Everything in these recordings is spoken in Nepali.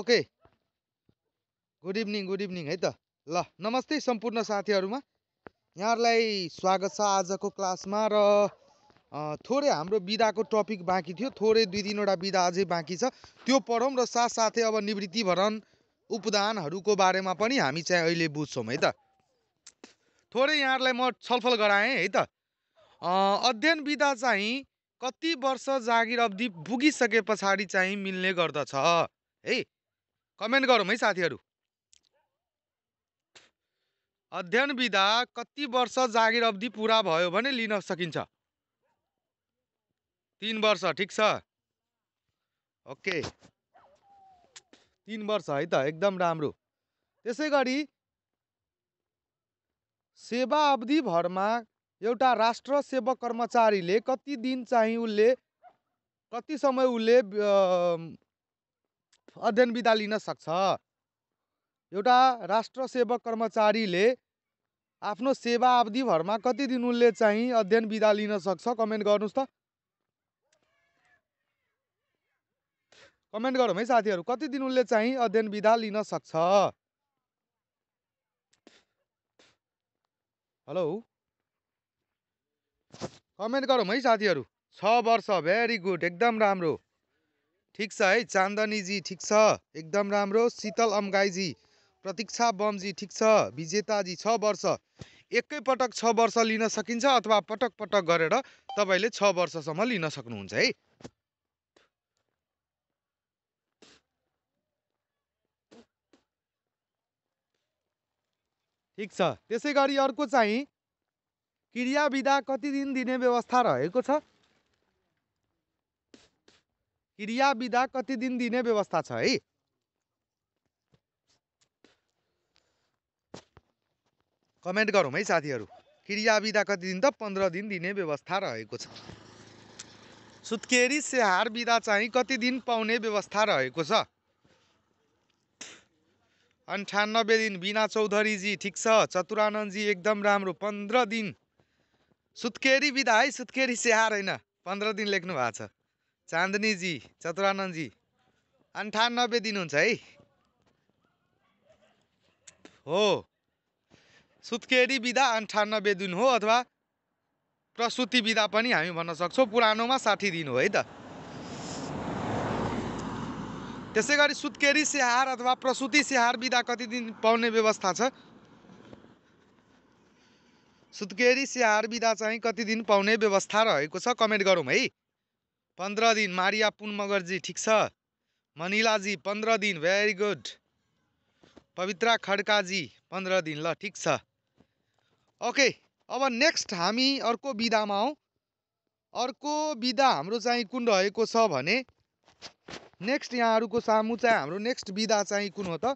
Okay good evening good evening है त ल नमस्ते सम्पूर्ण साथीहरूमा यहाँहरूलाई स्वागत छ आजको क्लासमा र थोरै हाम्रो विधाको टपिक बाँकी थियो थोरै दुई तिनवटा विधा अझै बाँकी छ त्यो पढौँ र साथसाथै अब निवृत्तिभरण भरण उपदानहरूको बारेमा पनि हामी चाहिँ अहिले बुझ्छौँ है त थोरै यहाँहरूलाई म छलफल गराएँ है त अध्ययन विधा चाहिँ कति वर्ष जागिर अवधि पुगिसके पछाडि चाहिँ मिल्ने गर्दछ है कमेन्ट गरौँ है साथीहरू अध्ययन विधा कति वर्ष जागिर अवधि पुरा भयो भने लिन सकिन्छ तिन वर्ष ठिक छ ओके तिन वर्ष है त एकदम राम्रो त्यसै गरी सेवा अवधिभरमा एउटा राष्ट्र सेवक कर्मचारीले कति दिन चाहिँ उसले कति समय उसले अध्ययन विदा लिन सक्छ एउटा राष्ट्र सेवक कर्मचारीले आफ्नो सेवा अवधिभरमा कति दिन उनले चाहिँ अध्ययन विदा लिन सक्छ कमेन्ट गर्नुहोस् त कमेन्ट गरौँ है साथीहरू कति दिन उनले चाहिँ अध्ययन विदा लिन सक्छ हेलो कमेन्ट गरौँ है साथीहरू छ वर्ष भेरी गुड एकदम राम्रो ठिक छ है चान्दनीजी ठिक छ एकदम राम्रो शीतल अम्गाईजी प्रतीक्षा बमजी ठिक छ विजेताजी छ वर्ष एकैपटक छ वर्ष लिन सकिन्छ अथवा पटक पटक गरेर तपाईँले छ वर्षसम्म लिन सक्नुहुन्छ है ठिक छ त्यसै गरी अर्को चाहिँ क्रियाविधा कति दिन दिने व्यवस्था रहेको छ क्रियाविधा कति दिन दिने व्यवस्था छ है कमेन्ट गरौँ है साथीहरू क्रियाविधा कति दिन त पन्ध्र दिन दिने व्यवस्था रहेको छ सुत्केरी सेहार विधा चाहिँ कति दिन पाउने व्यवस्था रहेको छ अन्ठानब्बे दिन बिना चौधरीजी ठिक छ चतुरानन्दजी एकदम राम्रो पन्ध्र दिन सुत्केरी विधा है सुत्केरी स्याहार होइन पन्ध्र दिन लेख्नु भएको छ चाँदनीजी चतुरानन्दजी अन्ठानब्बे दिनुहुन्छ है हो सुत्केरी बिदा अन्ठानब्बे दिन हो अथवा प्रसुति विधा पनि हामी भन्न सक्छौँ पुरानोमा साठी दिन हो है त त्यसै गरी सुत्केरी स्याहार अथवा प्रसुति स्याहार विधा कति दिन पाउने व्यवस्था छ सुत्केरी स्याहार बिदा चाहिँ कति दिन पाउने व्यवस्था रहेको छ कमेन्ट गरौँ है पन्ध्र दिन मारिया पुन मगरजी ठिक छ मनिलाजी पन्ध्र दिन भेरी गुड पवित्रा खड्काजी पन्ध्र दिन ल ठिक छ ओके अब नेक्स्ट हामी अर्को विधामा हौ अर्को विधा हाम्रो चाहिँ कुन रहेको छ भने नेक्स्ट यहाँहरूको सामु चाहिँ हाम्रो नेक्स्ट विधा चाहिँ कुन हो त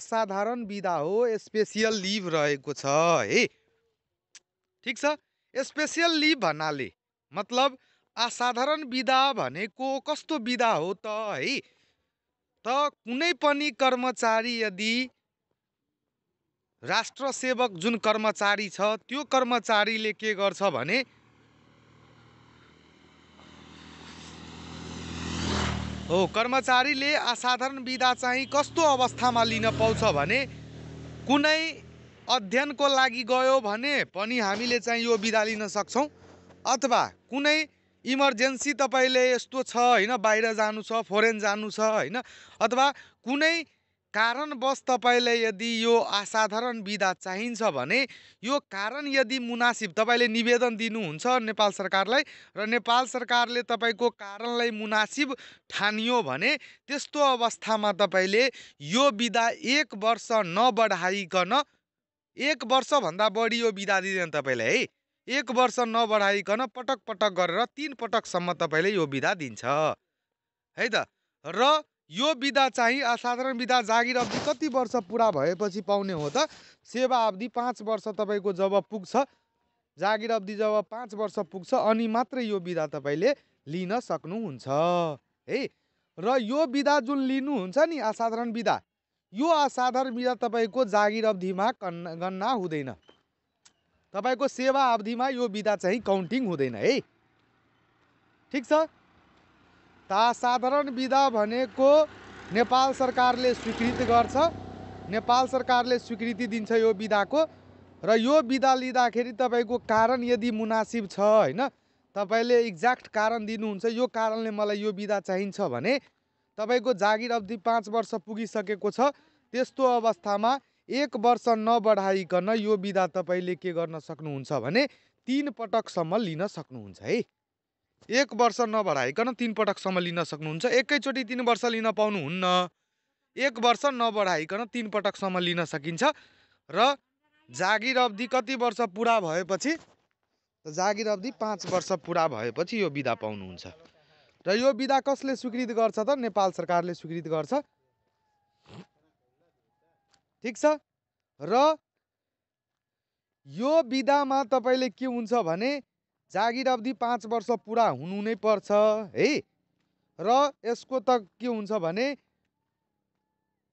असाधारण विधा हो स्पेसियल लिभ रहेको छ है ठिक छ स्पेसियल लिभ भन्नाले मतलब असाधारण बिदा भनेको कस्तो बिदा हो त है त कुनै पनि कर्मचारी यदि राष्ट्र सेवक जुन कर्मचारी छ त्यो कर्मचारीले के गर्छ भने हो कर्मचारीले असाधारण विधा चाहिँ कस्तो अवस्थामा लिन पाउँछ भने कुनै अध्ययनको लागि गयो भने पनि हामीले चाहिँ यो विधा लिन सक्छौँ अथवा कुनै इमर्जेन्सी तपाईँले यस्तो छ होइन बाहिर जानु छ फरेन जानु छ होइन अथवा कुनै कारणवश तपाईँले यदि यो असाधारण विधा चाहिन्छ भने यो कारण यदि मुनासिब तपाईँले निवेदन दिनुहुन्छ नेपाल सरकारलाई र नेपाल सरकारले तपाईँको कारणलाई मुनासिब ठानियो भने त्यस्तो अवस्थामा तपाईँले यो विधा एक वर्ष नबढाइकन एक वर्षभन्दा बढी यो बिदा दिँदैन तपाईँले है एक वर्ष नबढाइकन पटक पटक गरेर तिन पटकसम्म तपाईँले यो विधा दिन्छ है त र यो विधा चाहिँ असाधारण विधा जागिर अवधि कति वर्ष पुरा भएपछि पाउने हो त सेवा अवधि पाँच वर्ष तपाईँको जब पुग्छ जागिर अवधि जब पाँच वर्ष पुग्छ अनि मात्रै यो विधा तपाईँले लिन सक्नुहुन्छ है र यो विधा जुन लिनुहुन्छ नि असाधारण विधा यो असाधारण विधा तपाईँको जागिर अवधिमा कन् गन्ना हुँदैन तपाईँको सेवा अवधिमा यो बिदा चाहिँ काउन्टिङ हुँदैन है ठिक छ त साधारण बिदा भनेको नेपाल सरकारले स्वीकृत गर्छ नेपाल सरकारले स्वीकृति दिन्छ यो बिदाको र यो बिदा लिँदाखेरि तपाईँको कारण यदि मुनासिब छ होइन तपाईँले इक्ज्याक्ट कारण दिनुहुन्छ यो कारणले मलाई यो बिदा चाहिन्छ भने तपाईँको जागिर अवधि पाँच वर्ष पुगिसकेको छ त्यस्तो अवस्थामा एक वर्ष नबढाइकन यो विधा तपाईँले के गर्न सक्नुहुन्छ भने तिन पटकसम्म लिन सक्नुहुन्छ है एक वर्ष नबढाइकन तिन पटकसम्म लिन सक्नुहुन्छ एकैचोटि तिन वर्ष लिन पाउनुहुन्न एक वर्ष नबढाइकन तिन पटकसम्म लिन सकिन्छ र जागिर अवधि कति वर्ष पुरा भएपछि जागिर अवधि पाँच वर्ष पुरा भएपछि यो विधा पाउनुहुन्छ र यो विधा कसले स्वीकृत गर्छ त नेपाल सरकारले स्वीकृत गर्छ ठिक छ र यो विधामा तपाईँले के हुन्छ भने जागिर अवधि पाँच वर्ष पुरा हुनु नै पर्छ है र यसको त के हुन्छ भने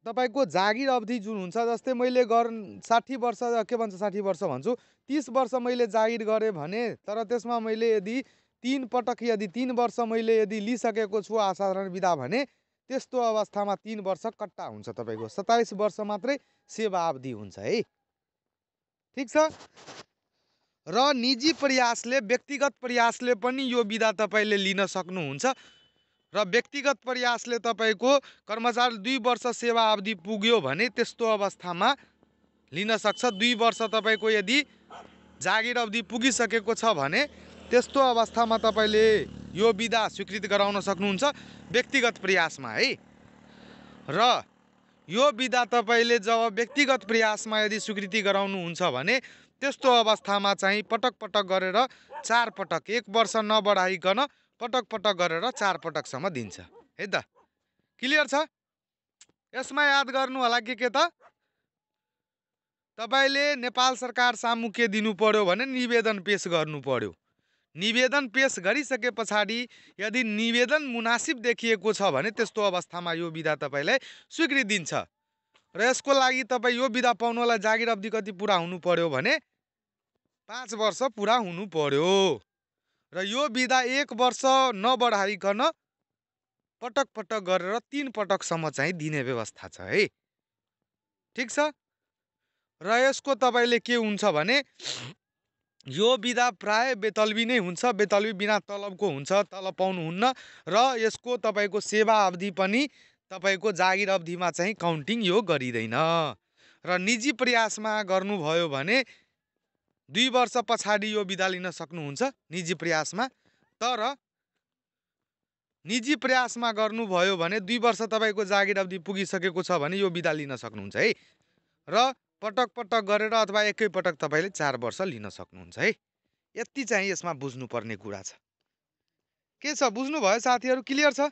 तपाईँको जागिर अवधि जुन हुन्छ जस्तै मैले गर् साठी वर्ष के भन्छ साठी वर्ष भन्छु तिस वर्ष मैले जागिर गरेँ भने तर त्यसमा मैले यदि तिन पटक यदि तिन वर्ष मैले यदि लिइसकेको छु असाधारण विधा भने त्यस्तो अवस्थामा तिन वर्ष कट्टा हुन्छ तपाईँको सत्ताइस वर्ष मात्रै सेवा अवधि हुन्छ है ठिक छ र निजी प्रयासले व्यक्तिगत प्रयासले पनि यो विधा तपाईँले लिन सक्नुहुन्छ र व्यक्तिगत प्रयासले तपाईँको कर्मचारी दुई वर्ष सेवा अवधि पुग्यो भने त्यस्तो अवस्थामा लिन सक्छ दुई वर्ष तपाईँको यदि जागिर अवधि पुगिसकेको छ भने त्यस्तो अवस्थामा तपाईँले यो विधा स्वीकृत गराउन सक्नुहुन्छ व्यक्तिगत प्रयासमा है र यो विधा तपाईँले जब व्यक्तिगत प्रयासमा यदि स्वीकृति गराउनुहुन्छ भने त्यस्तो अवस्थामा चाहिँ पटक पटक गरेर चार पटक एक वर्ष नबढाइकन पटक पटक गरेर चार पटकसम्म दिन्छ है त क्लियर छ यसमा याद गर्नु होला के के त तपाईँले नेपाल सरकार सामु के दिनु पर्यो भने निवेदन पेस गर्नु पर्यो निवेदन पेस गरिसके पछाडि यदि निवेदन मुनासिब देखिएको छ भने त्यस्तो अवस्थामा यो विधा तपाईँलाई स्वीकृति दिन्छ र यसको लागि तपाईँ यो विधा पाउनलाई जागिर अवधि कति पुरा हुनु पर्यो भने पाँच वर्ष पुरा हुनु पर्यो र यो विधा एक वर्ष नबढाइकन पटक पटक गरेर तिन पटकसम्म चाहिँ दिने व्यवस्था छ है ठिक छ र यसको तपाईँले के हुन्छ भने यो विधा प्राय बेतलबी नै हुन्छ बेतलबी बिना तलबको हुन्छ तलब पाउनुहुन्न र यसको तपाईँको सेवा अवधि पनि तपाईँको जागिर अवधिमा चाहिँ काउन्टिङ यो गरिँदैन र निजी प्रयासमा गर्नुभयो भने दुई वर्ष पछाडि यो विधा लिन सक्नुहुन्छ निजी प्रयासमा तर निजी प्रयासमा गर्नुभयो भने दुई वर्ष तपाईँको जागिर अवधि पुगिसकेको छ भने यो विधा लिन सक्नुहुन्छ है र पटक पटक गरेर अथवा एकैपटक तपाईँले चार वर्ष लिन सक्नुहुन्छ है यति चाहिँ यसमा बुझ्नुपर्ने कुरा छ के छ बुझ्नुभयो साथीहरू क्लियर छ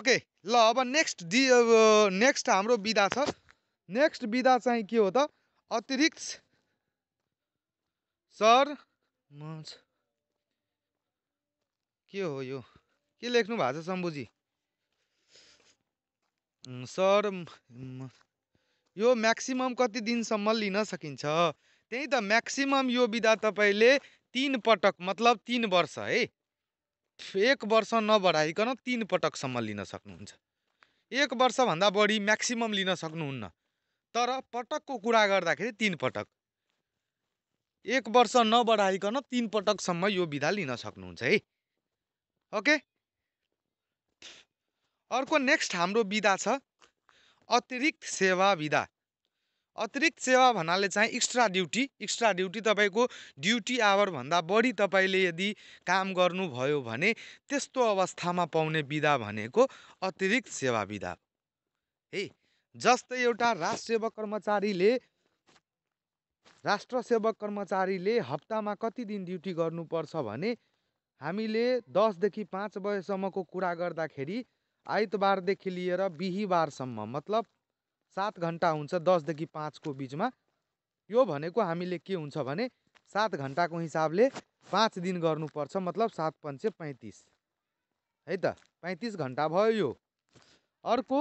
ओके ल अब नेक्स्ट डि नेक्स्ट हाम्रो विधा छ नेक्स्ट विधा चाहिँ के हो त अतिरिक्त सर के हो यो के लेख्नु भएको छ शम्भुजी सर यो म्याक्सिमम् कति दिनसम्म लिन सकिन्छ त्यही त म्याक्सिमम् यो बिदा तपाईँले तिन पटक मतलब तिन वर्ष है एक वर्ष नबढाइकन तिन पटकसम्म लिन सक्नुहुन्छ एक वर्षभन्दा बढी म्याक्सिमम् लिन सक्नुहुन्न तर पटकको कुरा गर्दाखेरि तिन पटक एक वर्ष नबढाइकन तिन पटकसम्म यो विधा लिन सक्नुहुन्छ है ओके अर्को नेक्स्ट हाम्रो विधा छ अतिरिक्त सेवा विधा अतिरिक्त सेवा भन्नाले चाहिँ एक्स्ट्रा ड्युटी एक्स्ट्रा ड्युटी तपाईँको ड्युटी आवरभन्दा बढी तपाईँले यदि काम गर्नुभयो भने त्यस्तो अवस्थामा पाउने विधा भनेको अतिरिक्त सेवा विधा है जस्तै एउटा राष्ट्र सेवक कर्मचारीले राष्ट्र सेवक कर्मचारीले हप्तामा कति दिन ड्युटी गर्नुपर्छ भने हामीले दसदेखि पाँच बजेसम्मको कुरा गर्दाखेरि आइतबारदेखि लिएर बिहिबारसम्म मतलब सात घन्टा हुन्छ दसदेखि पाँचको बिचमा यो भनेको हामीले के हुन्छ भने सात घन्टाको हिसाबले पाँच दिन गर्नुपर्छ मतलब सात पञ्चे पैँतिस है त पैँतिस घन्टा भयो यो अर्को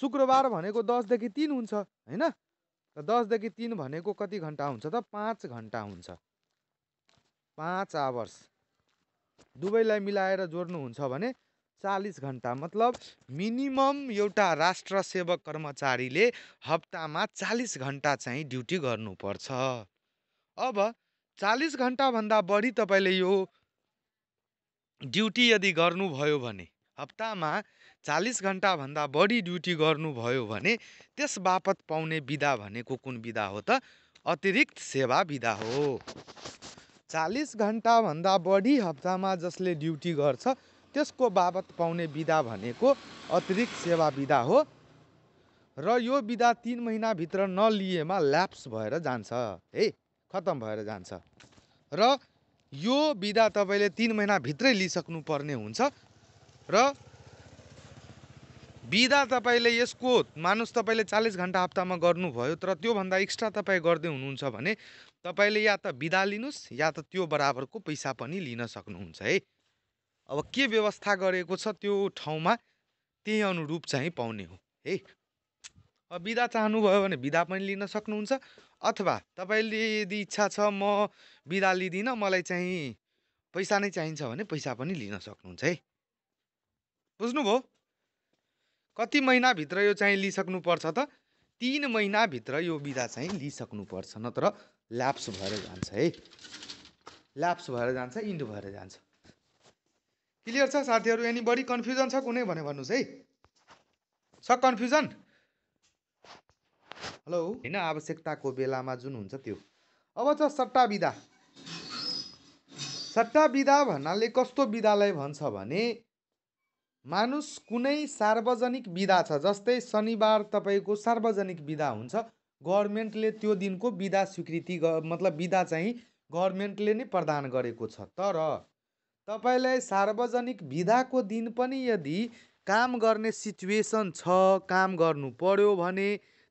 शुक्रबार भनेको दसदेखि तिन हुन्छ होइन त दसदेखि तिन भनेको कति घन्टा हुन्छ त पाँच घन्टा हुन्छ पाँच आवर्स दुवैलाई मिलाएर जोड्नुहुन्छ भने चालिस घन्टा मतलब मिनिमम एउटा राष्ट्र सेवक कर्मचारीले हप्तामा चालिस घन्टा चाहिँ ड्युटी गर्नुपर्छ अब चालिस घन्टाभन्दा बढी तपाईँले यो ड्युटी यदि गर्नुभयो भने हप्तामा चालिस घन्टाभन्दा बढी ड्युटी गर्नुभयो भने त्यस बापत पाउने विधा भनेको कुन विधा हो त अतिरिक्त सेवा विधा हो चालिस घन्टाभन्दा बढी हप्तामा जसले ड्युटी गर्छ त्यसको बाबत पाउने विदा भनेको अतिरिक्त सेवा विदा हो र यो विदा तिन महिनाभित्र नलिएमा ल्याप्स भएर जान्छ है खत्तम भएर जान्छ र यो बिदा तपाईँले तिन महिनाभित्रै लिइसक्नु पर्ने हुन्छ र विदा तपाईँले यसको मानुस तपाईँले चालिस घन्टा हप्तामा गर्नुभयो तर त्योभन्दा एक्स्ट्रा तपाईँ गर्दै हुनुहुन्छ भने तपाईँले या त बिदा लिनुहोस् या त त्यो बराबरको पैसा पनि लिन सक्नुहुन्छ है अब के व्यवस्था गरेको छ त्यो ठाउँमा त्यही अनुरूप चाहिँ पाउने हो है अब बिदा चाहनुभयो भने बिदा पनि लिन सक्नुहुन्छ अथवा तपाईँले यदि इच्छा छ म बिदा लिँदिनँ मलाई चाहिँ पैसा नै चाहिन्छ भने पैसा पनि लिन सक्नुहुन्छ है बुझ्नुभयो कति महिनाभित्र यो चाहिँ लिइसक्नुपर्छ त तिन महिनाभित्र यो बिदा चाहिँ लिइसक्नुपर्छ नत्र ल्याप्स भएर जान्छ है ल्याप्स भएर जान्छ इन्ड भएर जान्छ क्लियर छ साथीहरू एनी बडी कन्फ्युजन छ कुनै भने भन्नुहोस् है छ कन्फ्युजन हेलो होइन आवश्यकताको बेलामा जुन हुन्छ त्यो अब छ सट्टा विधा सट्टा विधा भन्नाले कस्तो विधालाई भन्छ भने मानुस कुनै सार्वजनिक विधा छ जस्तै शनिबार तपाईँको सार्वजनिक विधा हुन्छ गभर्मेन्टले त्यो दिनको विधा स्वीकृति मतलब विधा चाहिँ गभर्मेन्टले नै प्रदान गरेको छ तर तपाईँलाई सार्वजनिक विधाको दिन पनि यदि काम गर्ने सिचुएसन छ काम गर्नु पर्यो भने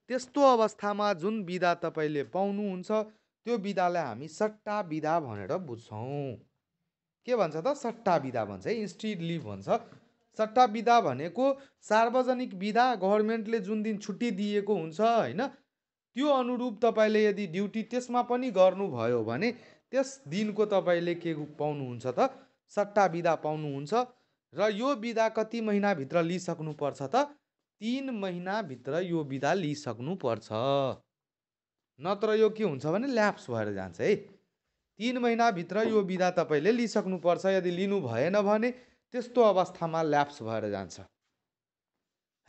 त्यस्तो अवस्थामा जुन विधा तपाईँले पाउनुहुन्छ त्यो विधालाई हामी सट्टा विधा भनेर बुझ्छौँ के भन्छ त सट्टा विधा भन्छ है इन्स्टिड लिभ भन्छ सट्टा विधा भनेको सार्वजनिक विधा गभर्मेन्टले जुन दिन छुट्टी दिएको हुन्छ होइन त्यो अनुरूप तपाईँले यदि ड्युटी त्यसमा पनि गर्नुभयो भने त्यस दिनको तपाईँले के पाउनुहुन्छ त सट्टा बिदा पाउनुहुन्छ र यो बिदा कति महिनाभित्र लिइसक्नुपर्छ त तिन महिनाभित्र यो बिदा लिइसक्नुपर्छ नत्र यो के हुन्छ भने ल्याप्स भएर जान्छ है तिन महिनाभित्र यो बिदा तपाईँले लिइसक्नुपर्छ यदि लिनु भएन भने त्यस्तो अवस्थामा ल्याप्स भएर जान्छ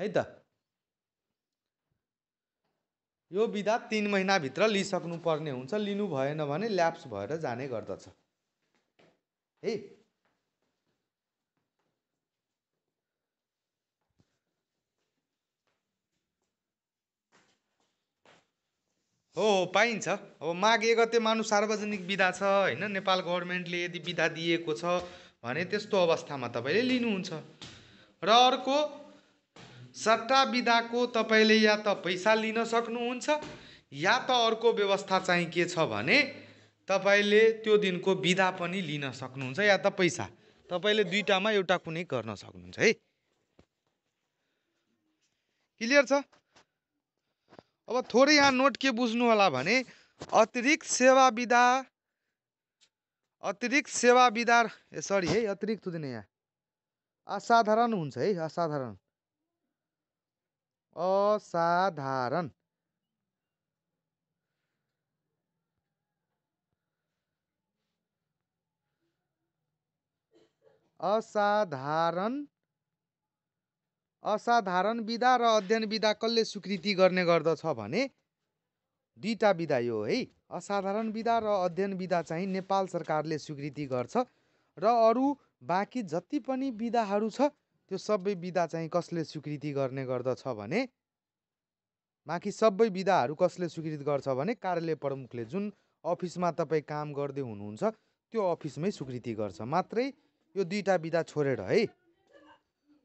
है त यो बिदा तिन महिनाभित्र लिइसक्नुपर्ने हुन्छ लिनु भएन भने ल्याप्स भएर जाने गर्दछ है हो पाइन्छ अब माघ एक मानु सार्वजनिक बिदा छ होइन नेपाल गभर्मेन्टले यदि बिदा दिएको छ भने त्यस्तो अवस्थामा तपाईँले लिनुहुन्छ र अर्को सट्टा बिदाको तपाईँले या त पैसा लिन सक्नुहुन्छ या त अर्को व्यवस्था चाहिँ के छ भने तपाईँले त्यो दिनको बिदा पनि लिन सक्नुहुन्छ या त पैसा तपाईँले दुइटामा एउटा कुनै गर्न सक्नुहुन्छ है क्लियर छ अब थोरै यहाँ नोट के बुझ्नु होला भने अतिरिक्त सेवा विदा अतिरिक्त सेवा विधा ए सरी है अतिरिक्त हुँदैन यहाँ असाधारण हुन्छ है असाधारण असाधारण असाधारण असाधारण विधा र अध्ययन विधा कसले स्वीकृति गर्ने गर्दछ भने दुईवटा विधा यो है असाधारण विधा र अध्ययन विधा चाहिँ नेपाल सरकारले स्वीकृति गर्छ र अरू बाँकी जति पनि विधाहरू छ त्यो सबै विधा चाहिँ कसले स्वीकृति गर्ने गर्दछ भने बाँकी सबै विधाहरू कसले स्वीकृत गर्छ भने कार्यालय प्रमुखले जुन अफिसमा तपाईँ काम गर्दै हुनुहुन्छ त्यो अफिसमै स्वीकृति गर्छ मात्रै यो दुईवटा विधा छोडेर है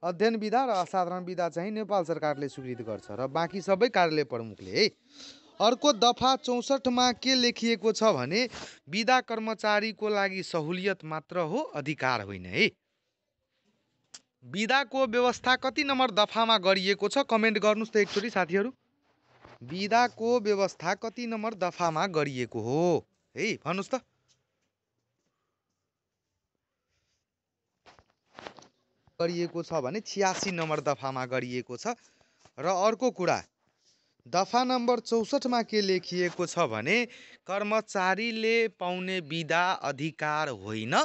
अध्ययन विधा र असाधारण विधा चाहिँ नेपाल सरकारले स्वीकृत गर्छ र बाँकी सबै कार्यालय प्रमुखले है अर्को दफा चौसठमा के लेखिएको छ भने विधा कर्मचारीको लागि सहुलियत मात्र हो अधिकार होइन है विधाको व्यवस्था कति नम्बर दफामा गरिएको छ कमेन्ट गर्नुहोस् त एकचोटि साथीहरू विधाको व्यवस्था कति नम्बर दफामा गरिएको हो है भन्नुहोस् त गरिएको छ भने छियासी नम्बर दफामा गरिएको छ र अर्को कुरा दफा नम्बर चौसठमा के लेखिएको छ भने कर्मचारीले पाउने विदा अधिकार होइन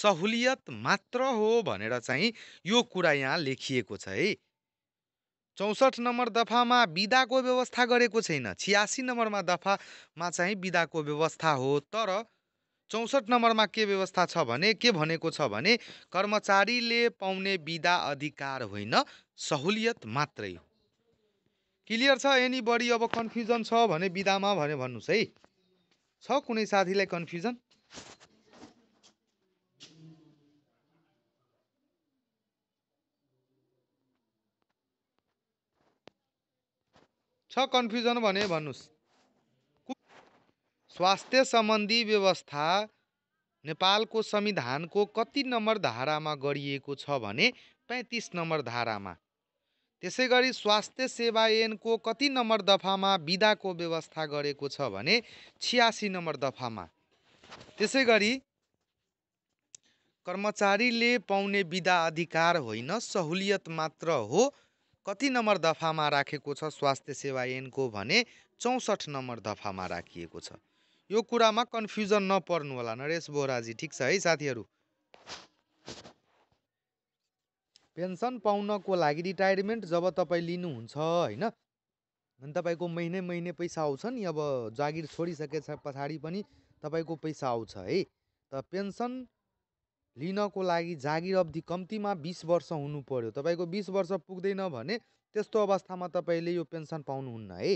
सहुलियत मात्र हो भनेर चाहिँ यो कुरा यहाँ लेखिएको छ है चौसठ नम्बर दफामा बिदाको व्यवस्था गरेको छैन छियासी नम्बरमा दफामा चाहिँ बिदाको व्यवस्था हो तर चौसठ नम्बरमा के व्यवस्था छ भने के भनेको छ भने कर्मचारीले पाउने विदा अधिकार होइन सहुलियत मात्रै हो क्लियर छ एनी बडी अब कन्फ्युजन छ भने विदामा भने भन्नुहोस् है छ कुनै साथीलाई कन्फ्युजन छ कन्फ्युजन भने भन्नुहोस् स्वास्थ्य सम्बन्धी व्यवस्था नेपालको संविधानको कति नम्बर धारामा गरिएको छ भने पैँतिस नम्बर धारामा त्यसै गरी स्वास्थ्य सेवा ऐनको कति नम्बर दफामा विदाको व्यवस्था गरेको छ भने छियासी नम्बर दफामा त्यसै गरी कर्मचारीले पाउने विदा अधिकार होइन सहुलियत मात्र हो कति नम्बर दफामा राखेको छ स्वास्थ्य सेवा ऐनको भने चौसठ नम्बर दफामा राखिएको छ यो कुरामा कन्फ्युजन नपर्नु होला नरेश बोराजी ठिक छ है साथीहरू पेन्सन पाउनको लागि रिटायरमेन्ट जब तपाईँ लिनुहुन्छ होइन अनि तपाईँको महिने महिने पैसा आउँछ नि अब जागिर छोडिसके पछाडि पनि तपाईँको पैसा आउँछ है त पेन्सन लिनको लागि जागिर अवधि कम्तीमा बिस वर्ष हुनु पर्यो तपाईँको बिस वर्ष पुग्दैन भने त्यस्तो अवस्थामा तपाईँले यो पेन्सन पाउनुहुन्न है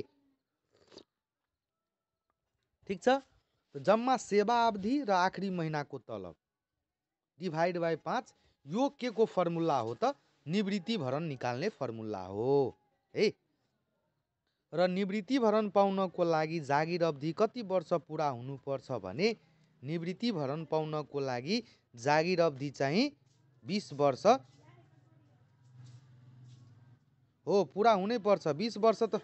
ठिक छ जम्मा सेवा अवधि र आखिरी महिनाको तलब डिभाइड बाई पाँच यो के को फर्मुला हो त निवृत्ति भरण निकाल्ने फर्मुला हो है र निवृत्ति भरण पाउनको लागि जागिर अवधि कति वर्ष पुरा हुनुपर्छ भने निवृत्ति भरण पाउनको लागि जागिर अवधि चाहिँ बिस वर्ष हो पुरा हुनैपर्छ बिस वर्ष त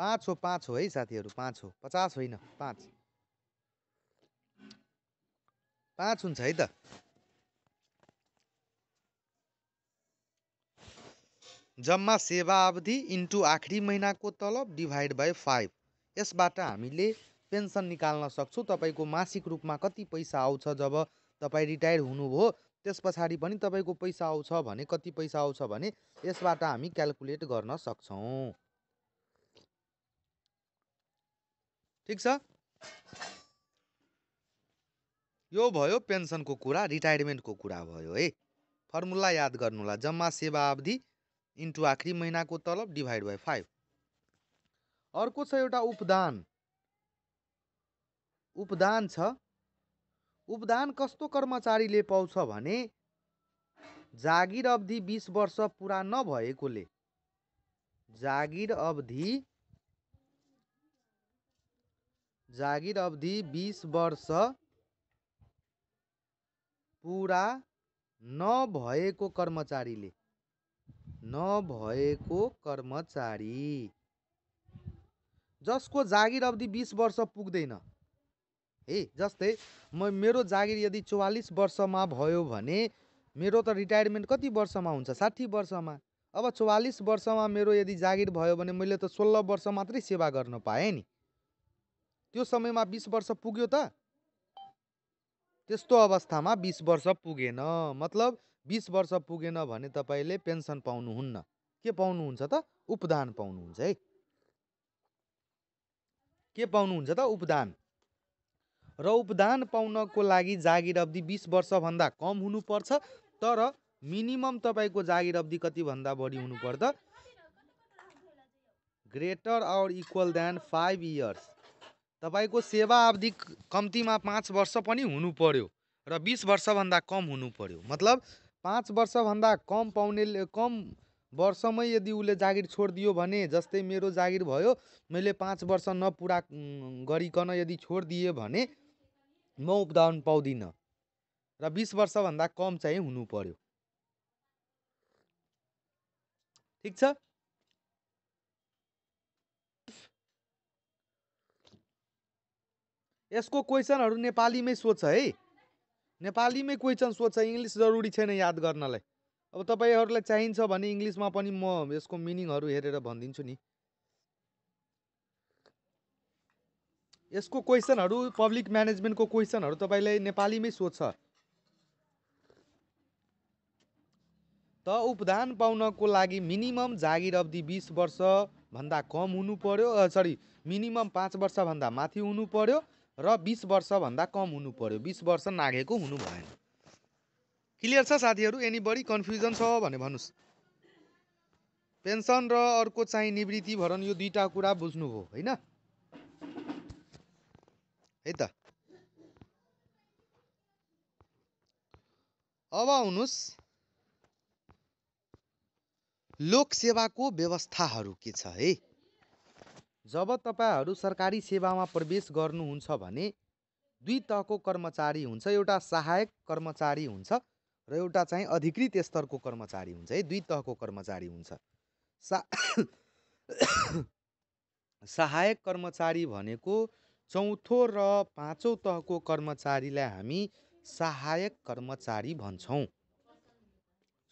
पाँच हो पाँच हो है साथीहरू पाँच हो पचास होइन पाँच पाँच हुन्छ है त जम्मा सेवा अवधि इन्टु आखिरी महिनाको तलब डिभाइड बाई फाइभ यसबाट हामीले पेन्सन निकाल्न सक्छौँ तपाईँको मासिक रूपमा कति पैसा आउँछ जब तपाईँ रिटायर हुनुभयो त्यस पछाडि पनि तपाईँको पैसा आउँछ भने कति पैसा आउँछ भने यसबाट हामी क्यालकुलेट गर्न सक्छौँ ठिक छ यो भयो पेन्सनको कुरा रिटायरमेन्टको कुरा भयो है फर्मुला याद गर्नुहोला जम्मा सेवा अवधि इन्टु आखिरी महिनाको तलब डिभाइड बाई फाइभ अर्को छ एउटा उपदान उपदान छ उपदान कस्तो कर्मचारीले पाउँछ भने जागिर अवधि बिस वर्ष पुरा नभएकोले जागिर अवधि जागिर अवधि बिस वर्ष पुरा नभएको कर्मचारीले नभएको कर्मचारी जसको जागिर अवधि बिस वर्ष पुग्दैन है जस्तै म मेरो जागिर यदि चौवालिस वर्षमा भयो भने मेरो त रिटायरमेन्ट कति वर्षमा हुन्छ साठी वर्षमा अब चौवालिस वर्षमा मेरो यदि जागिर भयो भने मैले त सोह्र वर्ष मात्रै सेवा गर्न पाएँ नि त्यो समयमा बिस वर्ष पुग्यो त त्यस्तो अवस्थामा बिस वर्ष पुगेन मतलब बिस वर्ष पुगेन भने तपाईँले पेन्सन पाउनुहुन्न के पाउनुहुन्छ त उपदान पाउनुहुन्छ है के पाउनुहुन्छ त उपदान र उपदान पाउनको लागि जागिर अवधि बिस वर्षभन्दा कम हुनुपर्छ तर मिनिमम तपाईँको जागिर अवधि कतिभन्दा बढी हुनुपर्दा ग्रेटर और इक्वल देन फाइभ इयर्स तपाईँको सेवा अवधि कम्तीमा पाँच वर्ष पनि हुनु पऱ्यो र बिस वर्षभन्दा कम हुनु पऱ्यो मतलब पाँच वर्षभन्दा कम पाउनेले कम वर्षमै यदि उसले जागिर छोडिदियो भने जस्तै मेरो जागिर भयो मैले पाँच वर्ष नपुरा गरिकन यदि छोडिदिएँ भने म उपदान पाउँदिनँ र बिस वर्षभन्दा कम चाहिँ हुनु पऱ्यो ठिक छ यसको क्वेसनहरू नेपालीमै सोध्छ है नेपालीमै क्वेसन सोध्छ इङ्ग्लिस जरुरी छैन याद गर्नलाई अब तपाईँहरूलाई चाहिन्छ भने इङ्ग्लिसमा पनि म यसको मिनिङहरू हेरेर भनिदिन्छु नि यसको क्वेसनहरू पब्लिक म्यानेजमेन्टको क्वेसनहरू तपाईँलाई नेपालीमै सोध्छ त उपदान पाउनको लागि मिनिमम जागिर अवधि बिस वर्षभन्दा कम हुनु पर्यो सरी मिनिमम पाँच वर्षभन्दा माथि हुनु पर्यो र बिस वर्षभन्दा कम हुनु पर्यो, बिस वर्ष नागेको हुनु भएन क्लियर छ साथीहरू एनी बढी कन्फ्युजन छ भने भन्नुहोस् पेन्सन र अर्को चाहिँ निवृत्ति भरण यो दुईवटा कुरा हो। होइन है त अब आउनुहोस् लोकसेवाको व्यवस्थाहरू के छ है जब तपाईँहरू सरकारी सेवामा प्रवेश गर्नुहुन्छ भने दुई तहको कर्मचारी हुन्छ एउटा सहायक कर्मचारी हुन्छ र एउटा चाहिँ अधिकृत स्तरको कर्मचारी हुन्छ है दुई तहको कर्मचारी हुन्छ सा सहायक कर्मचारी भनेको चौथो र पाँचौँ तहको कर्मचारीलाई हामी सहायक कर्मचारी भन्छौँ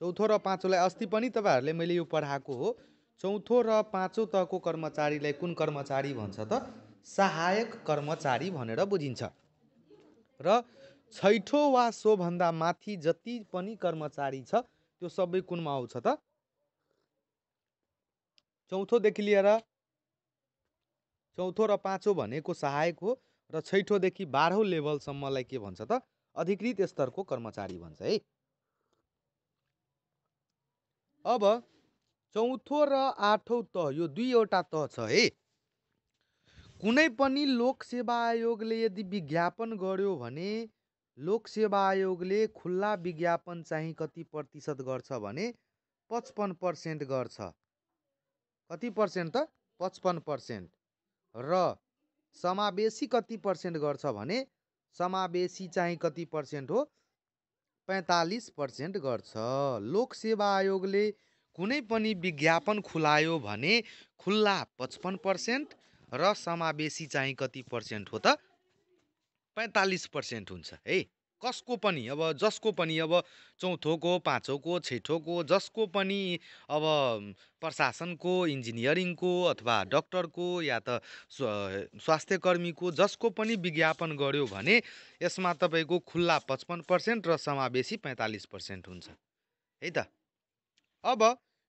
चौथो र पाँचौँलाई अस्ति पनि तपाईँहरूले मैले यो पढाएको हो चौथो र पाँचौँ तहको कर्मचारीलाई कुन कर्मचारी भन्छ त सहायक कर्मचारी भनेर बुझिन्छ र छैठो वा सोभन्दा माथि जति पनि कर्मचारी छ त्यो सबै कुनमा आउँछ त चौथोदेखि लिएर चौथो र पाँचौँ भनेको सहायक हो र छैठौँदेखि बाह्रौँ लेभलसम्मलाई के भन्छ त अधिकृत स्तरको कर्मचारी भन्छ है अब चौथो र आठौँ तह यो दुईवटा तह छ है कुनै पनि लोक सेवा आयोगले यदि विज्ञापन गर्यो भने लोक सेवा आयोगले खुल्ला विज्ञापन चाहिँ कति प्रतिशत गर्छ भने पचपन्न पर्सेन्ट गर्छ कति पर्सेन्ट त पचपन्न पर्सेन्ट र समावेशी कति पर्सेन्ट गर्छ भने समावेशी चाहिँ कति पर्सेन्ट हो पैँतालिस पर्सेन्ट गर्छ लोक सेवा आयोगले कुनै पनि विज्ञापन खुलायो भने खुल्ला पचपन्न पर्सेन्ट र समावेशी चाहिँ कति पर्सेन्ट हो त पैँतालिस पर्सेन्ट हुन्छ है कसको पनि अब जसको पनि अब चौथोको पाँचौँको छैठौँको जसको पनि अब प्रशासनको इन्जिनियरिङको अथवा डक्टरको या त स्वास्थ्य कर्मीको जसको पनि विज्ञापन गऱ्यो भने यसमा तपाईँको खुल्ला पचपन्न पर्सेन्ट र समावेशी पैँतालिस पर्सेन्ट हुन्छ है त अब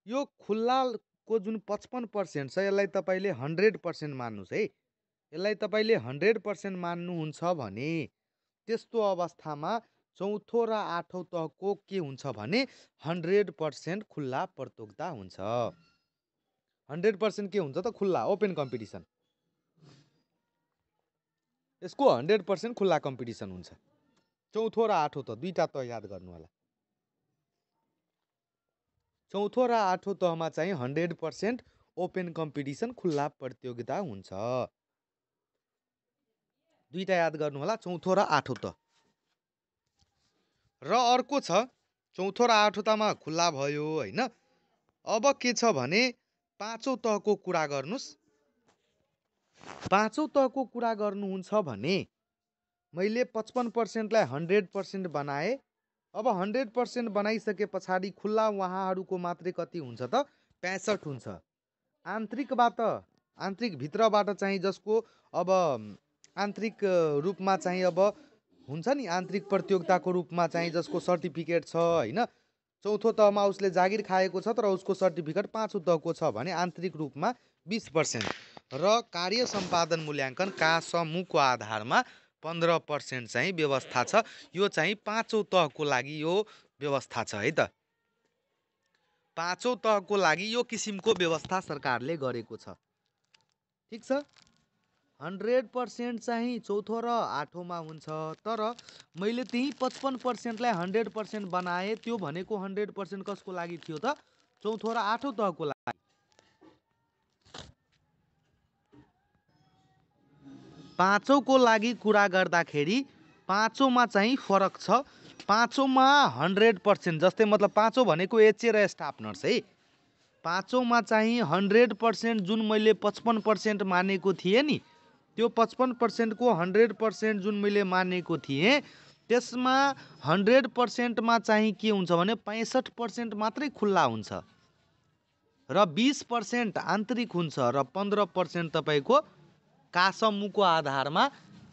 यो खुल्लाको जुन पचपन्न पर्सेन्ट छ यसलाई तपाईँले हन्ड्रेड पर्सेन्ट मान्नुहोस् है यसलाई तपाईँले हन्ड्रेड पर्सेन्ट मान्नुहुन्छ भने त्यस्तो अवस्थामा चौथो र आठौँ तहको के हुन्छ भने हन्ड्रेड पर्सेन्ट खुल्ला प्रतियोगिता हुन्छ हन्ड्रेड पर्सेन्ट के हुन्छ त खुल्ला ओपन कम्पिटिसन यसको हन्ड्रेड पर्सेन्ट खुल्ला कम्पिटिसन हुन्छ चौथो र आठौँ त दुईवटा त याद गर्नु होला चौथो र आठौँ तहमा चाहिँ हन्ड्रेड पर्सेन्ट ओपन कम्पिटिसन खुल्ला प्रतियोगिता हुन्छ दुईवटा याद गर्नुहोला चौथो र आठौँ त र अर्को छ चौथो र आठौँ तहमा खुल्ला भयो होइन अब के छ भने पाँचौँ तहको कुरा गर्नुहोस् पाँचौँ तहको कुरा गर्नुहुन्छ भने मैले पचपन्न पर्सेन्टलाई हन्ड्रेड पर्सेन्ट बनाएँ अब हन्ड्रेड पर्सेन्ट बनाइसके पछाडि खुल्ला उहाँहरूको मात्रै कति हुन्छ त प्यासठ हुन्छ आन्तरिकबाट भित्रबाट चाहिँ जसको अब आन्तरिक रूपमा चाहिँ अब हुन्छ नि आन्तरिक प्रतियोगिताको रूपमा चाहिँ जसको सर्टिफिकेट छ होइन चौथो तहमा उसले जागिर खाएको छ तर उसको सर्टिफिकेट पाँचौँ तहको छ भने आन्तरिक रूपमा बिस पर्सेन्ट र कार्य सम्पादन मूल्याङ्कन का समूहको आधारमा पन्ध्र पर्सेन्ट चाहिँ व्यवस्था छ यो चाहिँ पाँचौँ तहको लागि यो व्यवस्था छ है त पाँचौँ तहको लागि यो किसिमको व्यवस्था सरकारले गरेको छ ठिक छ हन्ड्रेड पर्सेन्ट चाहिँ चौथो र आठौँमा हुन्छ तर मैले त्यही पचपन्न पर्सेन्टलाई हन्ड्रेड पर्सेन्ट बनाएँ त्यो भनेको हन्ड्रेड पर्सेन्ट कसको लागि थियो त चौथो र आठौँ तहको लागि पाँचौँको लागि कुरा गर्दाखेरि पाँचौँमा चाहिँ फरक छ पाँचौँमा हन्ड्रेड पर्सेन्ट जस्तै मतलब पाँचौँ भनेको एचए र स्टाफ नर्स है पाँचौँमा चाहिँ हन्ड्रेड पर्सेन्ट जुन मैले पचपन्न पर्सेन्ट मानेको थिएँ नि त्यो पचपन्न पर्सेन्टको हन्ड्रेड पर्सेन्ट जुन मैले मानेको थिएँ त्यसमा हन्ड्रेड पर्सेन्टमा चाहिँ के हुन्छ भने पैँसठ पर्सेन्ट मात्रै खुल्ला हुन्छ र बिस पर्सेन्ट आन्तरिक हुन्छ र पन्ध्र पर्सेन्ट तपाईँको कासमुको आधारमा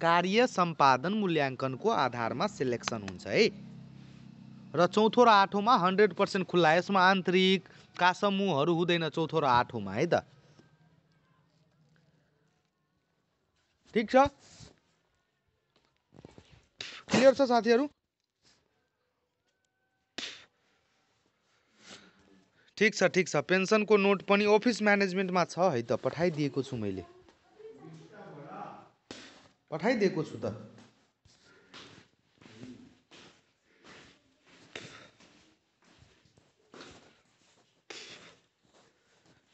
कार्य सम्पादन मूल्याङ्कनको आधारमा सेलेक्सन हुन्छ है र चौथो र आठौँमा हन्ड्रेड पर्सेन्ट खुल्ला यसमा आन्तरिक कासमुहरू हुँदैन चौथो र आठौँमा है त ठिक छ क्लियर छ साथीहरू ठिक छ ठिक छ पेन्सनको नोट पनि अफिस म्यानेजमेन्टमा छ है त पठाइदिएको छु मैले पठाइदिएको छु त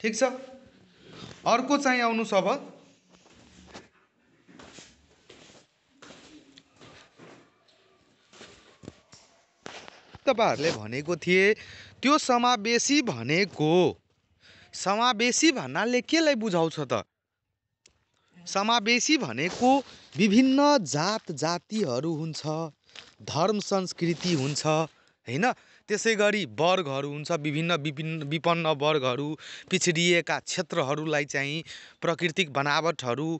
ठिक छ अर्को चाहिँ आउनु अब तपाईँहरूले भनेको थिए त्यो समावेशी भनेको समावेशी भन्नाले केलाई बुझाउँछ त समावेशी भनेको विभिन्न जात जातिहरू हुन्छ धर्म संस्कृति हुन्छ होइन त्यसै गरी वर्गहरू हुन्छ विभिन्न विभिन्न विपन्न वर्गहरू पिछडिएका क्षेत्रहरूलाई चाहिँ प्राकृतिक बनावटहरू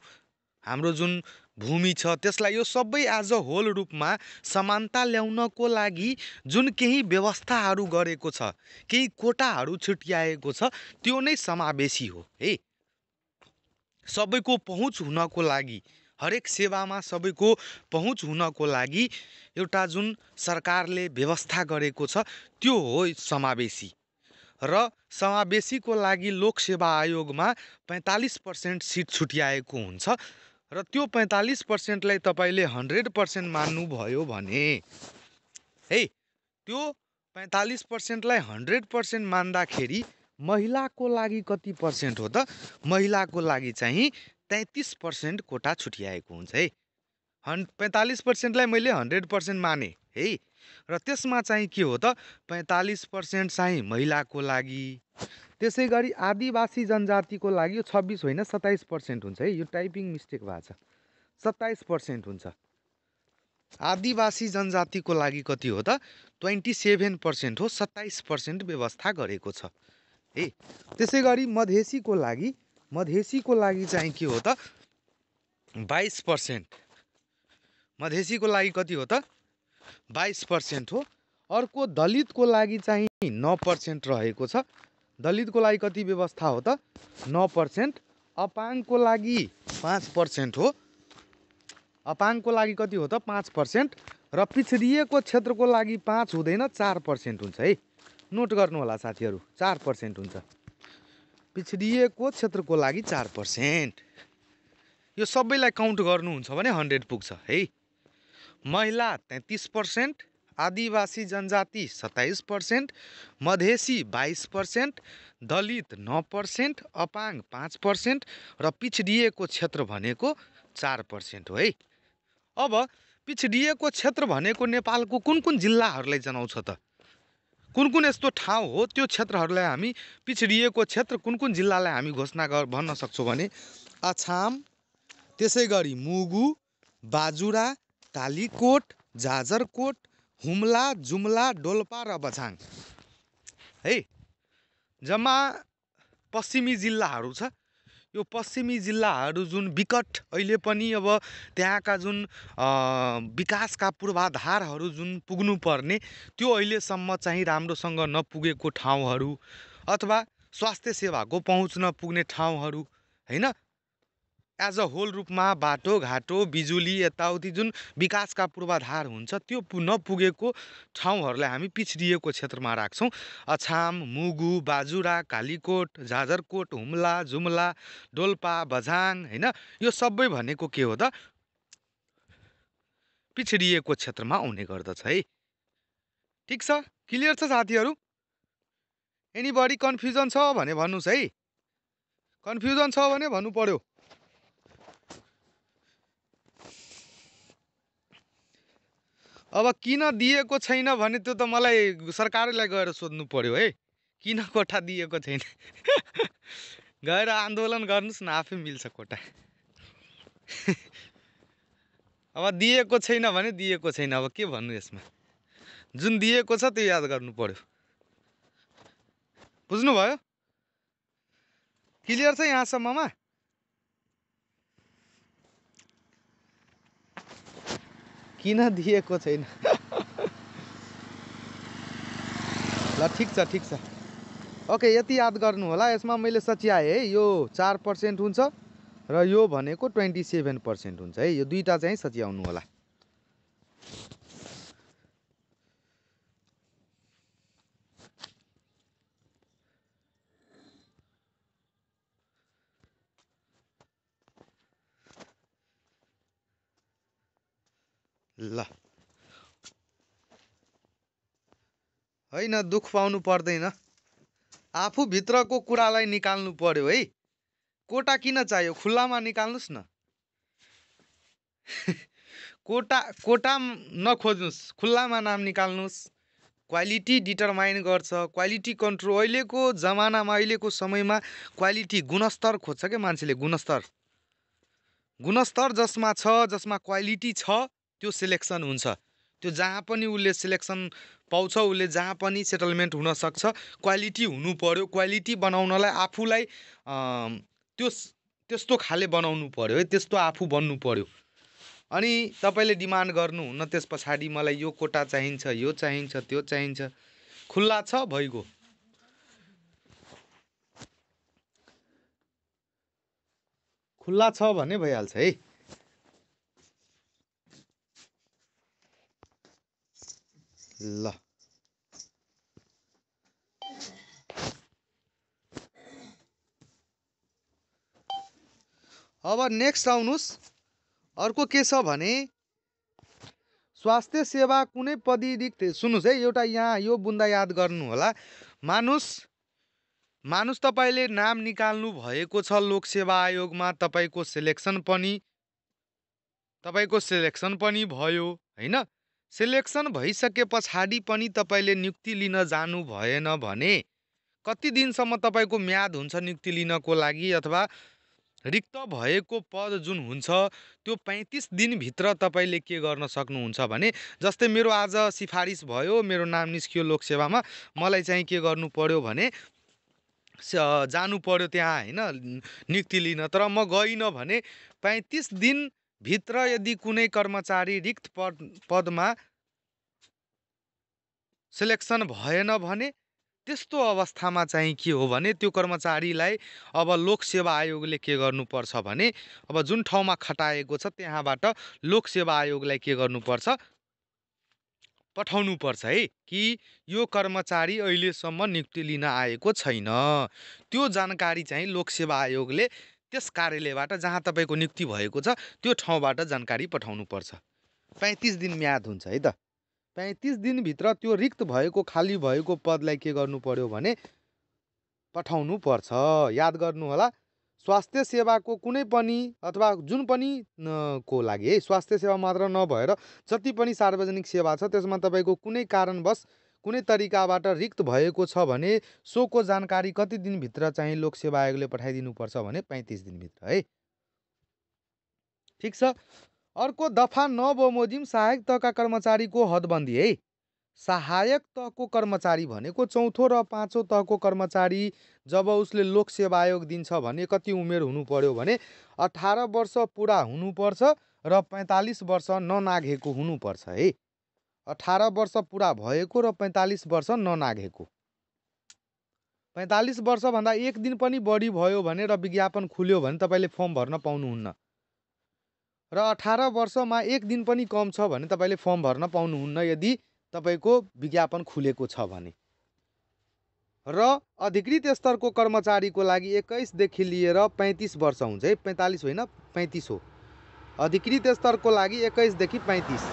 हाम्रो जुन भूमि छ त्यसलाई यो सबै आज होल रूपमा समानता ल्याउनको लागि जुन केही व्यवस्थाहरू गरेको छ केही कोटाहरू छुट्याएको छ त्यो नै समावेशी हो है सबैको पहुँच हुनको लागि हरेक सेवामा सबैको पहुँच हुनको लागि एउटा जुन सरकारले व्यवस्था गरेको छ त्यो हो समावेशी र समावेशीको लागि लोकसेवा आयोगमा पैँतालिस पर्सेन्ट सिट छुट्याएको हुन्छ र त्यो पैँतालिस पर्सेन्टलाई तपाईँले हन्ड्रेड पर्सेन्ट मान्नुभयो भने है त्यो पैँतालिस पर्सेन्टलाई हन्ड्रेड पर्सेन्ट मान्दाखेरि महिलाको लागि कति पर्सेन्ट हो त महिलाको लागि चाहिँ तैतिस पर्सेन्ट कोटा छुट्याएको हुन्छ है हन् पैँतालिस पर्सेन्टलाई मैले हन्ड्रेड पर्सेन्ट माने है र त्यसमा चाहिँ के हो त पैँतालिस पर्सेन्ट चाहिँ महिलाको लागि त्यसै गरी आदिवासी जनजातिको लागि यो छब्बिस होइन सत्ताइस पर्सेन्ट हुन्छ है यो टाइपिङ मिस्टेक भएको छ सत्ताइस पर्सेन्ट हुन्छ आदिवासी जनजातिको लागि कति हो त ट्वेन्टी सेभेन पर्सेन्ट हो सत्ताइस पर्सेन्ट व्यवस्था गरेको छ है त्यसै गरी मधेसीको लागि मधेसीको लागि चाहिँ के हो त बाइस पर्सेन्ट मधेसीको लागि कति हो त बाइस पर्सेन्ट हो अर्को दलितको लागि चाहिँ नौ पर्सेन्ट रहेको छ दलितको लागि कति व्यवस्था हो त नौ पर्सेन्ट अपाङको लागि पाँच पर्सेन्ट हो अपाङको लागि कति हो त पाँच पर्सेन्ट र पिछडिएको क्षेत्रको लागि पाँच हुँदैन चार पर्सेन्ट हुन्छ है नोट गर्नुहोला साथीहरू चार पर्सेन्ट हुन्छ पिछडिएको क्षेत्रको लागि चार पर्सेन्ट यो सबैलाई काउन्ट गर्नुहुन्छ भने हन्ड्रेड पुग्छ है महिला तेत्तिस पर्सेन्ट आदिवासी जनजाति सत्ताइस पर्सेन्ट मधेसी बाइस पर्सेन्ट दलित नौ पर्सेन्ट अपाङ पाँच पर्सेन्ट र पिछडिएको क्षेत्र भनेको चार पर्सेन्ट हो है अब पिछडिएको क्षेत्र भनेको नेपालको कुन कुन जिल्लाहरूलाई जनाउँछ त कुन कुन यस्तो ठाउँ हो त्यो क्षेत्रहरूलाई हामी पिछडिएको क्षेत्र कुन कुन जिल्लालाई हामी घोषणा गर भन्न सक्छौँ भने अछाम त्यसै गरी मुगु बाजुरा कालीकोट जाजरकोट हुम्ला जुम्ला डोल्पा र बझाङ है जम्मा पश्चिमी जिल्लाहरू छ यो पश्चिमी जिल्लाहरू जुन विकट अहिले पनि अब त्यहाँका जुन विकासका पूर्वाधारहरू जुन पुग्नुपर्ने त्यो अहिलेसम्म चाहिँ राम्रोसँग नपुगेको ठाउँहरू अथवा स्वास्थ्य सेवाको पहुँच नपुग्ने ठाउँहरू होइन एज अ होल रूपमा बाटोघाटो बिजुली यताउति जुन विकासका पूर्वाधार हुन्छ त्यो नपुगेको ठाउँहरूलाई हामी पिछडिएको क्षेत्रमा राख्छौँ अछाम मुगु बाजुरा कालीकोट जाजरकोट हुम्ला जुम्ला डोल्पा बझाङ होइन यो सबै भनेको के हो त पिछडिएको क्षेत्रमा आउने गर्दछ है ठिक छ क्लियर छ साथीहरू एनी बडी कन्फ्युजन छ भने भन्नुहोस् है कन्फ्युजन छ भने भन्नु पऱ्यो अब किन दिएको छैन भने त्यो त मलाई सरकारलाई गएर सोध्नु पर्यो है किन कोठा दिएको छैन गएर आन्दोलन गर्नुहोस् न आफै मिल्छ कोठा अब दिएको छैन भने दिएको छैन अब के भन्नु यसमा जुन दिएको छ त्यो याद गर्नु पऱ्यो बुझ्नुभयो क्लियर छ यहाँसम्ममा किन दिएको छैन ल ठिक छ ठिक छ ओके यति याद गर्नु होला यसमा मैले सच्याएँ है यो चार पर्सेन्ट हुन्छ र यो भनेको ट्वेन्टी सेभेन पर्सेन्ट हुन्छ है यो दुईवटा चाहिँ सच्याउनु होला होइन दुःख पाउनु पर्दैन आफूभित्रको कुरालाई निकाल्नु पर्यो है कोटा किन चाहियो खुल्लामा निकाल्नुहोस् न कोटा कोटा नखोज्नुहोस् खुल्लामा नाम निकाल्नुहोस् क्वालिटी डिटरमाइन गर्छ क्वालिटी कन्ट्रोल अहिलेको जमानामा अहिलेको समयमा क्वालिटी गुणस्तर खोज्छ क्या मान्छेले गुणस्तर गुणस्तर जसमा छ जसमा क्वालिटी छ त्यो सेलेक्सन हुन्छ त्यो जहाँ पनि उसले सेलेक्सन पाउँछ उसले जहाँ पनि सेटलमेन्ट हुनसक्छ क्वालिटी हुनु पऱ्यो क्वालिटी बनाउनलाई आफूलाई त्यो त्यस्तो खाले बनाउनु पऱ्यो है त्यस्तो आफू बन्नु पऱ्यो अनि तपाईँले डिमान्ड गर्नुहुन्न त्यस पछाडि मलाई यो कोटा चाहिन्छ यो चाहिन्छ त्यो चाहिन्छ खुल्ला छ भइगयो खुल्ला छ भने भइहाल्छ है ल अब नेक्स्ट आउनुहोस् अर्को के छ भने स्वास्थ्य सेवा कुनै पदिरिक्त सुन्नुहोस् है एउटा यहाँ यो बुन्दा याद गर्नु होला मानुस मानुस तपाईँले नाम निकाल्नु भएको छ लोकसेवा आयोगमा तपाईँको सेलेक्सन पनि तपाईँको सेलेक्सन पनि भयो होइन सेलेक्सन भइसके पछाडि पनि तपाईँले नियुक्ति लिन जानु भएन भने कति दिनसम्म तपाईँको म्याद हुन्छ नियुक्ति लिनको लागि अथवा रिक्त भएको पद जुन हुन्छ त्यो पैँतिस दिनभित्र तपाईँले के गर्न सक्नुहुन्छ भने जस्तै मेरो आज सिफारिस भयो मेरो नाम निस्कियो लोकसेवामा मलाई चाहिँ के गर्नु पऱ्यो भने जानु पऱ्यो त्यहाँ होइन नियुक्ति लिन तर म गइनँ भने पैँतिस दिन भित्र यदि कुनै कर्मचारी रिक्त पद पदमा सेलेक्सन भएन भने त्यस्तो अवस्थामा चाहिँ के हो भने त्यो कर्मचारीलाई अब लोकसेवा आयोगले के गर्नुपर्छ भने अब जुन ठाउँमा खटाएको छ त्यहाँबाट लोकसेवा सेवा आयोगलाई के गर्नुपर्छ पठाउनुपर्छ है कि यो कर्मचारी अहिलेसम्म नियुक्ति लिन आएको छैन त्यो जानकारी चाहिँ लोकसेवा आयोगले त्यस कार्यालयबाट जहाँ तपाईँको नियुक्ति भएको छ त्यो ठाउँबाट जानकारी पठाउनु पर्छ पैँतिस दिन म्याद हुन्छ है त पैँतिस दिनभित्र त्यो रिक्त भएको खाली भएको पदलाई के गर्नु पर्यो भने पठाउनु पर्छ याद गर्नु होला स्वास्थ्य सेवाको कुनै पनि अथवा जुन पनि को लागि है स्वास्थ्य सेवा मात्र नभएर जति पनि सार्वजनिक सेवा छ त्यसमा तपाईँको कुनै कारणवश कुनै तरिकाबाट रिक्त भएको छ भने सोको जानकारी कति दिनभित्र चाहिँ लोकसेवा आयोगले पठाइदिनुपर्छ भने पैँतिस दिनभित्र है ठिक छ अर्को दफा नबमोजिम सहायक तहका कर्मचारीको हदबन्दी है सहायक तहको कर्मचारी भनेको चौथो र पाँचौँ तहको कर्मचारी जब उसले लोक सेवा आयोग दिन्छ भने कति उमेर हुनु पर्यो भने अठार वर्ष पुरा हुनुपर्छ र पैँतालिस वर्ष ननाघेको हुनुपर्छ है अठार वर्ष पुरा भएको र पैँतालिस वर्ष ननाघेको पैँतालिस वर्षभन्दा एक दिन पनि बढी भयो भने र विज्ञापन खुल्यो भने तपाईँले फर्म भर्न पाउनुहुन्न र अठार वर्षमा एक दिन पनि कम छ भने तपाईँले फर्म भर्न पाउनुहुन्न यदि तपाईँको विज्ञापन खुलेको छ भने र अधिकृत स्तरको कर्मचारीको लागि एक्काइसदेखि लिएर पैँतिस वर्ष हुन्छ है पैँतालिस होइन पैँतिस हो अधिकृत स्तरको लागि एक्काइसदेखि पैँतिस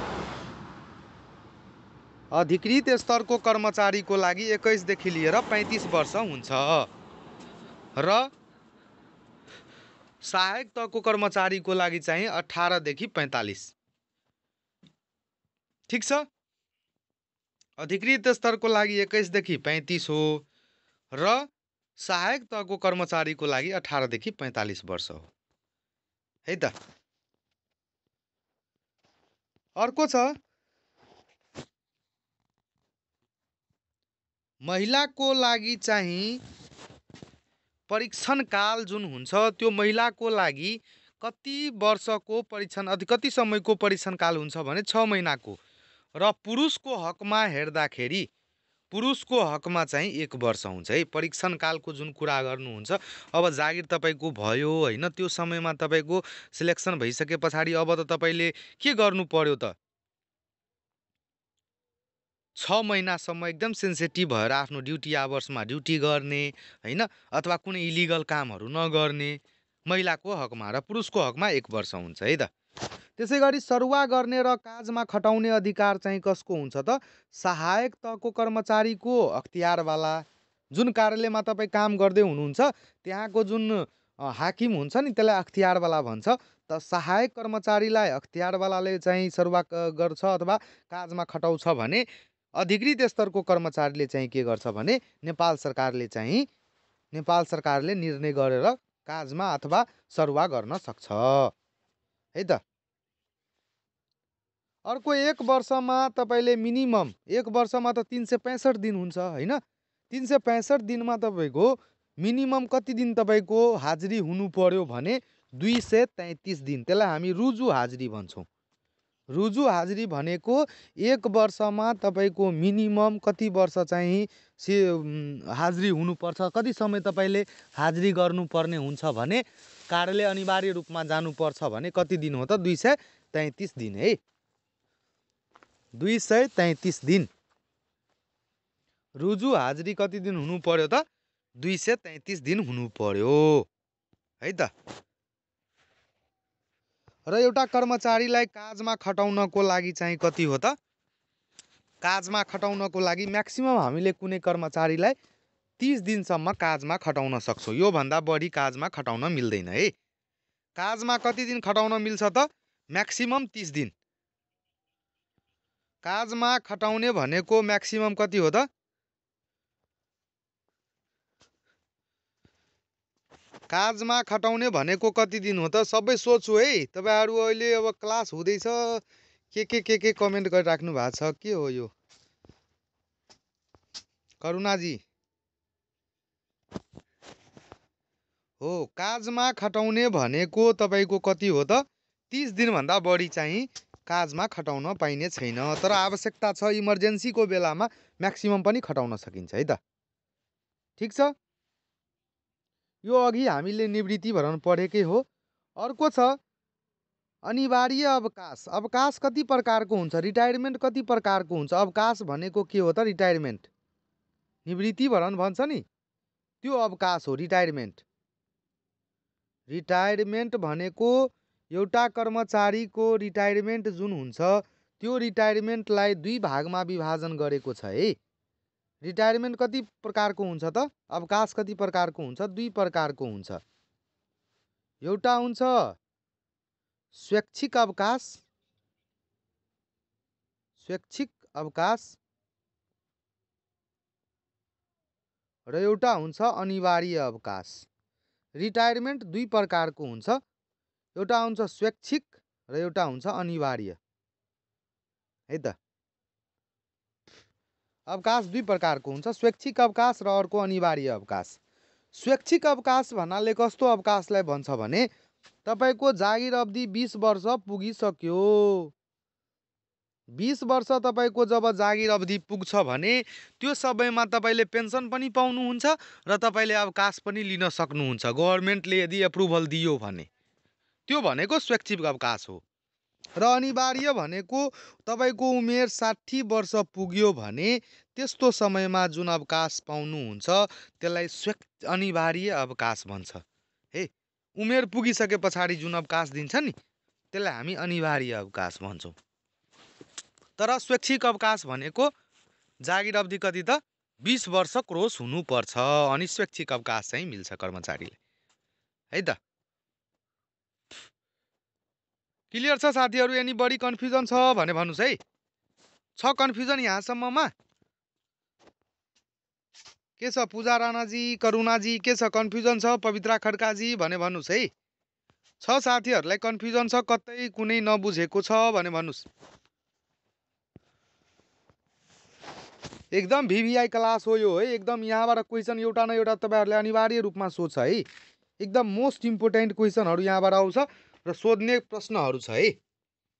अधिकृत स्तरको कर्मचारीको लागि एक्काइसदेखि लिएर पैँतिस वर्ष हुन्छ र सहायक तहको कर्मचारीको लागि चाहिँ अठारदेखि पैँतालिस ठिक छ अधिकृत स्तरको लागि एक्काइसदेखि पैँतिस हो र सहायक तहको कर्मचारीको लागि अठारदेखि पैँतालिस वर्ष हो है त अर्को छ महिलाको लागि चाहिँ परीक्षण काल जुन हुन्छ त्यो महिलाको लागि कति वर्षको परीक्षण अति कति समयको परीक्षण काल हुन्छ भने छ महिनाको र पुरुषको हकमा हेर्दाखेरि पुरुषको हकमा चाहिँ एक वर्ष हुन्छ है परीक्षण कालको जुन कुरा गर्नुहुन्छ अब जागिर तपाईँको भयो होइन त्यो समयमा तपाईँको सेलेक्सन भइसके पछाडि अब त तपाईँले के गर्नु पर्यो त छ महिनासम्म एकदम सेन्सिटिभ भएर आफ्नो ड्युटी आवर्समा ड्युटी गर्ने होइन अथवा कुनै इलिगल कामहरू नगर्ने महिलाको हकमा र पुरुषको हकमा एक वर्ष हुन्छ है त त्यसै गरी सरुवा गर्ने र काजमा खटाउने अधिकार चाहिँ कसको हुन्छ त सहायक तहको कर्मचारीको अख्तियारवाला जुन कार्यालयमा तपाईँ काम गर्दै हुनुहुन्छ त्यहाँको जुन हाकिम हुन्छ नि त्यसलाई अख्तियारवाला भन्छ त सहायक कर्मचारीलाई अख्तियारवालाले चाहिँ सरुवा गर्छ अथवा काजमा खटाउँछ भने अधिकृत स्तरको कर्मचारीले चाहिँ के गर्छ भने नेपाल सरकारले चाहिँ नेपाल सरकारले निर्णय गरेर काजमा अथवा सरुवा गर्न सक्छ है त अर्को एक वर्षमा तपाईँले मिनिमम एक वर्षमा त तिन सय पैँसठ दिन हुन्छ होइन तिन सय पैँसठ दिनमा तपाईँको मिनिमम कति दिन तपाईँको हाजिरी हुनु पर्यो भने दुई सय तैँतिस दिन त्यसलाई हामी रुजु हाजिरी भन्छौँ रुजु हाजिरी भनेको एक वर्षमा तपाईँको मिनिमम कति वर्ष चाहिँ से हाजिरी हुनुपर्छ कति समय तपाईँले हाजिरी गर्नुपर्ने हुन्छ भने कार्यालय अनिवार्य रूपमा जानुपर्छ भने कति दिन हो त दुई सय तैँतिस दिन है दुई सय तैँतिस दिन रुजु हाजिरी कति दिन हुनु पर्यो त दुई सय तैँतिस दिन हुनु पर्यो है त र एउटा कर्मचारीलाई काजमा खटाउनको लागि चाहिँ कति हो त काजमा खटाउनको लागि म्याक्सिमम् हामीले कुनै कर्मचारीलाई तिस दिनसम्म काजमा खटाउन सक्छौँ योभन्दा बढी काजमा खटाउन मिल्दैन है काजमा कति दिन खटाउन मिल्छ त म्याक्सिमम् तिस दिन काजमा खटाउने भनेको म्याक्सिमम् कति हो त काजमा खटाउने भनेको कति दिन हो त सबै सोच्छु है तपाईँहरू अहिले अब क्लास हुँदैछ के के के के कमेन्ट गरिराख्नु भएको छ के हो यो करुणाजी हो काजमा खटाउने भनेको तपाईँको कति हो त तिस दिनभन्दा बढी चाहिँ काजमा खटाउन पाइने छैन तर आवश्यकता छ इमर्जेन्सीको बेलामा म्याक्सिमम् पनि खटाउन सकिन्छ है त ठिक छ यो अघि हामीले निवृत्ति भरण पढेकै हो अर्को छ अनिवार्य अवकाश अवकाश कति प्रकारको हुन्छ रिटायरमेन्ट कति प्रकारको हुन्छ अवकाश भनेको के हो त रिटायरमेन्ट निवृत्ति भरण भन्छ नि त्यो अवकाश हो रिटायरमेन्ट रिटायरमेन्ट भनेको एउटा कर्मचारीको रिटायरमेन्ट जुन हुन्छ त्यो रिटायरमेन्टलाई दुई भागमा विभाजन गरेको छ है रिटायरमेन्ट कति प्रकारको हुन्छ त अवकाश कति प्रकारको हुन्छ दुई प्रकारको हुन्छ एउटा हुन्छ स्वैच्छिक अवकाश स्वैच्छिक अवकाश र एउटा हुन्छ अनिवार्य अवकाश रिटायरमेन्ट दुई प्रकारको हुन्छ एउटा हुन्छ स्वैच्छिक र एउटा हुन्छ अनिवार्य है त अवकाश दुई प्रकारको हुन्छ स्वैच्छिक अवकाश र अर्को अनिवार्य अवकाश स्वैच्छिक अवकाश भन्नाले कस्तो अवकाशलाई भन्छ भने तपाईँको जागिर अवधि बिस वर्ष पुगिसक्यो बिस वर्ष तपाईँको जब जागिर अवधि पुग्छ भने त्यो समयमा तपाईँले पेन्सन पनि पाउनुहुन्छ र तपाईँले अवकाश पनि लिन सक्नुहुन्छ गभर्मेन्टले यदि एप्रुभल दियो भने त्यो भनेको स्वैच्छिक अवकाश हो र अनिवार्य भनेको तपाईँको उमेर साठी वर्ष पुग्यो भने त्यस्तो समयमा जुन अवकाश पाउनुहुन्छ त्यसलाई स्वे अनिवार्य अवकाश भन्छ है उमेर पुगिसके पछाडि जुन अवकाश दिन्छ नि त्यसलाई हामी अनिवार्य अवकाश भन्छौँ तर स्वैच्छिक अवकाश भनेको जागिर अवधि कति त बिस वर्ष क्रोस हुनुपर्छ अनि स्वैच्छिक अवकाश चाहिँ मिल्छ कर्मचारीले है त क्लियर छ साथीहरू यहाँनिर बढी कन्फ्युजन छ भने भन्नुहोस् है छ कन्फ्युजन यहाँसम्ममा के छ पूजा राणाजी करुणाजी के छ कन्फ्युजन छ पवित्रा खड्काजी भने भन्नुहोस् है छ साथीहरूलाई कन्फ्युजन छ कतै कुनै नबुझेको छ भने भन्नुहोस् एकदम भिभिआई क्लास हो यो है एकदम यहाँबाट क्वेसन एउटा न एउटा तपाईँहरूले अनिवार्य रूपमा सोध्छ है एकदम मोस्ट इम्पोर्टेन्ट क्वेसनहरू यहाँबाट आउँछ र सोध्ने प्रश्नहरू छ है